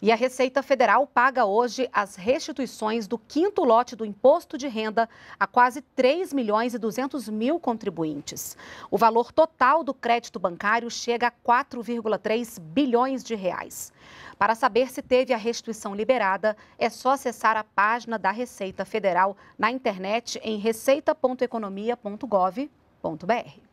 E a Receita Federal paga hoje as restituições do quinto lote do imposto de renda a quase 3 milhões e 200 mil contribuintes. O valor total do crédito bancário chega a 4,3 bilhões de reais. Para saber se teve a restituição liberada, é só acessar a página da Receita Federal na internet em receita.economia.gov.br.